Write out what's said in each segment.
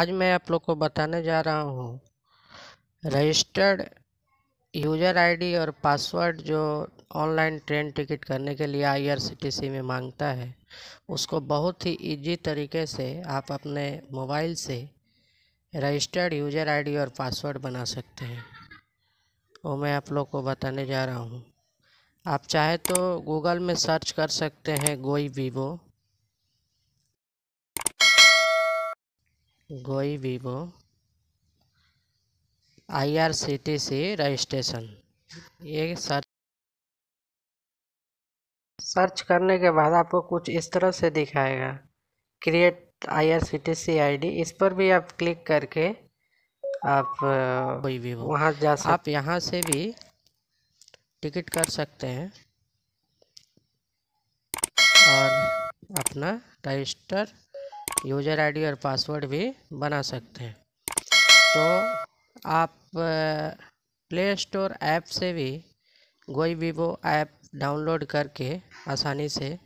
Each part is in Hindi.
आज मैं आप लोग को बताने जा रहा हूँ रजिस्टर्ड यूज़र आईडी और पासवर्ड जो ऑनलाइन ट्रेन टिकट करने के लिए आईआरसीटीसी में मांगता है उसको बहुत ही इजी तरीके से आप अपने मोबाइल से रजिस्टर्ड यूज़र आईडी और पासवर्ड बना सकते हैं वो मैं आप लोग को बताने जा रहा हूँ आप चाहे तो गूगल में सर्च कर सकते हैं गोई वीवो गोई वीवो आईआरसीटीसी रजिस्ट्रेशन ये सर्च सर्च करने के बाद आपको कुछ इस तरह से दिखाएगा क्रिएट आईआरसीटीसी आईडी इस पर भी आप क्लिक करके आप कोई भी वहाँ जा सकते आप यहाँ से भी टिकट कर सकते हैं और अपना रजिस्टर यूज़र आईडी और पासवर्ड भी बना सकते हैं तो आप प्ले स्टोर ऐप से भी कोई भी वो ऐप डाउनलोड करके आसानी से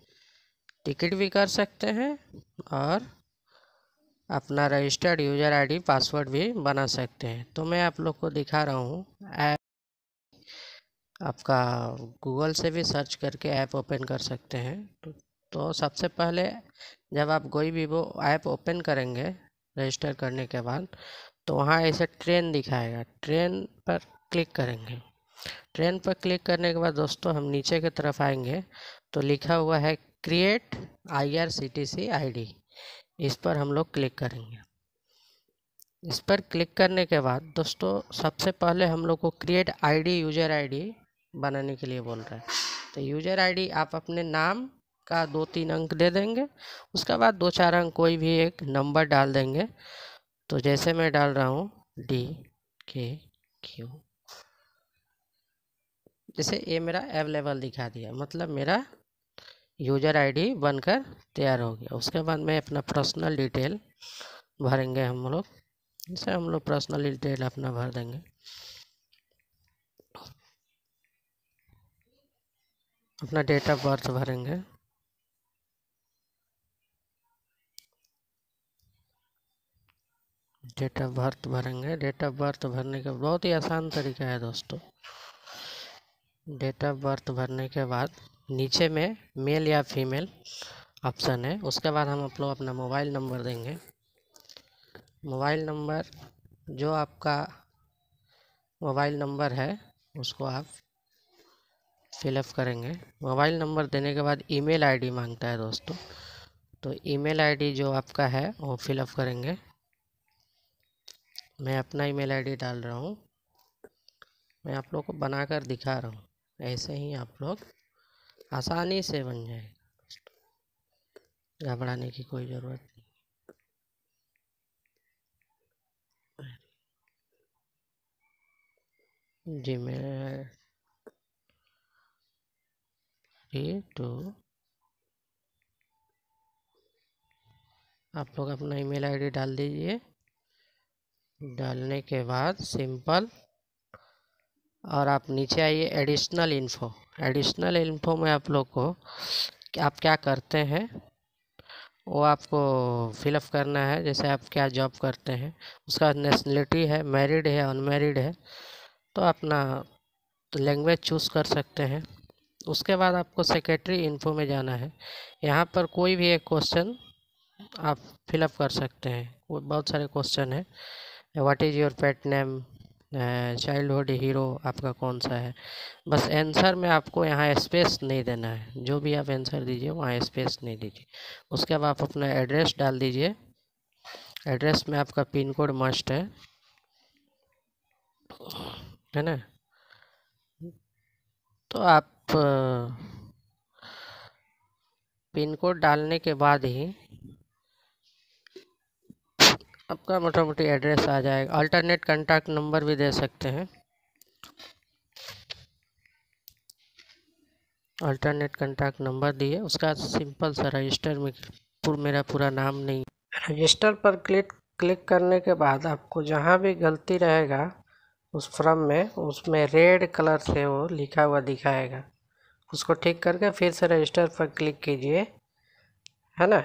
टिकट भी कर सकते हैं और अपना रजिस्टर्ड यूज़र आईडी पासवर्ड भी बना सकते हैं तो मैं आप लोग को दिखा रहा हूँ ऐप आपका गूगल से भी सर्च करके ऐप ओपन कर सकते हैं तो सबसे पहले जब आप कोई भी वो ऐप ओपन करेंगे रजिस्टर करने के बाद तो वहाँ ऐसे ट्रेन दिखाएगा ट्रेन पर क्लिक करेंगे ट्रेन पर क्लिक करने के बाद दोस्तों हम नीचे की तरफ आएंगे तो लिखा हुआ है क्रिएट आईआरसीटीसी आईडी इस पर हम लोग क्लिक करेंगे इस पर क्लिक करने के बाद दोस्तों सबसे पहले हम लोग को क्रिएट आईडी यूजर आईडी बनाने के लिए बोल रहा है तो यूजर आईडी आप अपने नाम का दो तीन अंक दे देंगे उसके बाद दो चार अंक कोई भी एक नंबर डाल देंगे तो जैसे मैं डाल रहा हूँ डी के क्यू जैसे ये मेरा अवेलेबल दिखा दिया मतलब मेरा यूजर आईडी बनकर तैयार हो गया उसके बाद मैं अपना पर्सनल डिटेल भरेंगे हम लोग जैसे हम लोग पर्सनल डिटेल अपना भर देंगे अपना डेट ऑफ बर्थ भरेंगे डेट ऑफ बर्थ भरेंगे डेट ऑफ बर्थ भरने का बहुत ही आसान तरीका है दोस्तों डेट ऑफ बर्थ भरने के बाद नीचे में मेल या फीमेल ऑप्शन है उसके बाद हम आप लोग अपना मोबाइल नंबर देंगे मोबाइल नंबर जो आपका मोबाइल नंबर है उसको आप फिलअप करेंगे मोबाइल नंबर देने के बाद ईमेल आईडी मांगता है दोस्तों तो ईमेल आईडी जो आपका है वो फिलअप करेंगे मैं अपना ईमेल आईडी डाल रहा हूँ मैं आप लोग को बनाकर दिखा रहा हूँ ऐसे ही आप लोग आसानी से बन जाएगा घबराने की कोई ज़रूरत नहीं जी मैं थ्री टू आप लोग अपना ईमेल आईडी डाल दीजिए डालने के बाद सिंपल और आप नीचे आइए एडिशनल इन्फो एडिशनल इन्फो में आप लोग को आप क्या करते हैं वो आपको फिलअप करना है जैसे आप क्या जॉब करते हैं उसका नेशनलिटी है मैरिड है अनमेरिड है तो अपना तो लैंग्वेज चूज़ कर सकते हैं उसके बाद आपको सेक्रेटरी इन्फो में जाना है यहाँ पर कोई भी एक क्वेश्चन आप फिलअप कर सकते हैं बहुत सारे क्वेश्चन हैं what is your pet name childhood hero आपका कौन सा है बस आंसर में आपको यहाँ स्पेस नहीं देना है जो भी आप आंसर दीजिए वहाँ स्पेस नहीं दीजिए उसके बाद आप अपना एड्रेस डाल दीजिए एड्रेस में आपका पिन कोड मस्ट है है ना तो आप पिन uh, कोड डालने के बाद ही आपका मोटा मोटी एड्रेस आ जाएगा अल्टरनेट कंटैक्ट नंबर भी दे सकते हैं अल्टरनेट कंटैक्ट नंबर दिए उसका सिंपल सा रजिस्टर में पूर मेरा पूरा नाम नहीं रजिस्टर पर क्लिक क्लिक करने के बाद आपको जहाँ भी गलती रहेगा उस फ्रम में उसमें रेड कलर से वो लिखा हुआ दिखाएगा उसको ठीक करके फिर से रजिस्टर पर क्लिक कीजिए है ना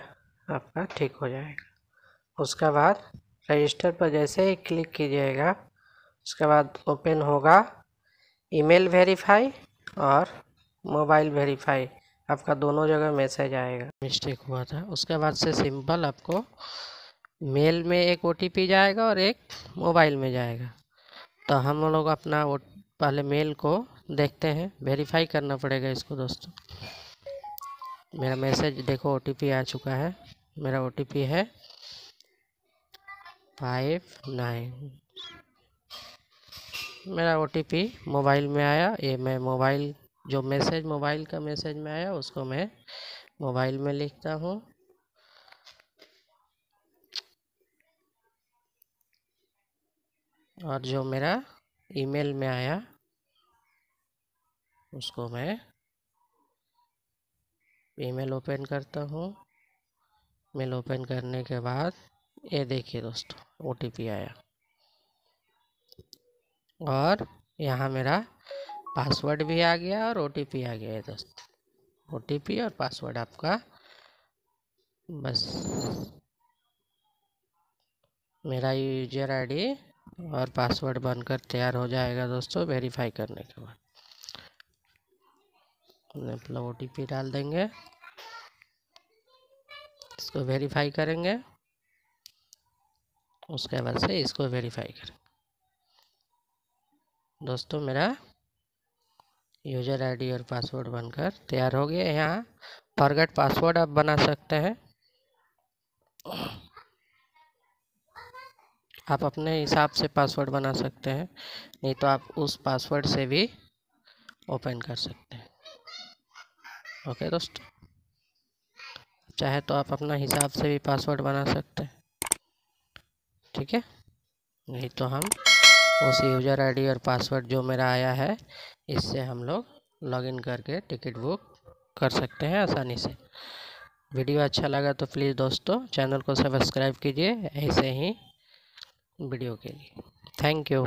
आपका ठीक हो जाएगा उसके बाद रजिस्टर पर जैसे ही क्लिक कीजिएगा उसके बाद ओपन होगा ईमेल वेरीफाई और मोबाइल वेरीफाई आपका दोनों जगह मैसेज आएगा मिस्टेक हुआ था उसके बाद से सिंपल आपको मेल में एक ओ जाएगा और एक मोबाइल में जाएगा तो हम लोग अपना पहले मेल को देखते हैं वेरीफाई करना पड़ेगा इसको दोस्तों मेरा मैसेज देखो ओ आ चुका है मेरा ओ है फाइव नाइन मेरा ओ मोबाइल में आया ये मैं मोबाइल जो मैसेज मोबाइल का मैसेज में आया उसको मैं मोबाइल में लिखता हूँ और जो मेरा ईमेल में आया उसको मैं ईमेल ओपन करता हूँ मेल ओपन करने के बाद ये देखिए दोस्तों ओ आया और यहाँ मेरा पासवर्ड भी आ गया और ओ आ गया है दोस्तों ओ और पासवर्ड आपका बस मेरा यूजर आईडी और पासवर्ड बनकर तैयार हो जाएगा दोस्तों वेरीफाई करने के बाद अपना ओ डाल देंगे इसको वेरीफाई करेंगे उसके बाद से इसको वेरीफाई करें दोस्तों मेरा यूजर आईडी और पासवर्ड बनकर तैयार हो गया यहाँ फॉरगेट पासवर्ड आप बना सकते हैं आप अपने हिसाब से पासवर्ड बना सकते हैं नहीं तो आप उस पासवर्ड से भी ओपन कर सकते हैं ओके दोस्तों चाहे तो आप अपना हिसाब से भी पासवर्ड बना सकते हैं ठीक है नहीं तो हम उस यूज़र आईडी और पासवर्ड जो मेरा आया है इससे हम लोग लॉगिन करके टिकट बुक कर सकते हैं आसानी से वीडियो अच्छा लगा तो प्लीज़ दोस्तों चैनल को सब्सक्राइब कीजिए ऐसे ही वीडियो के लिए थैंक यू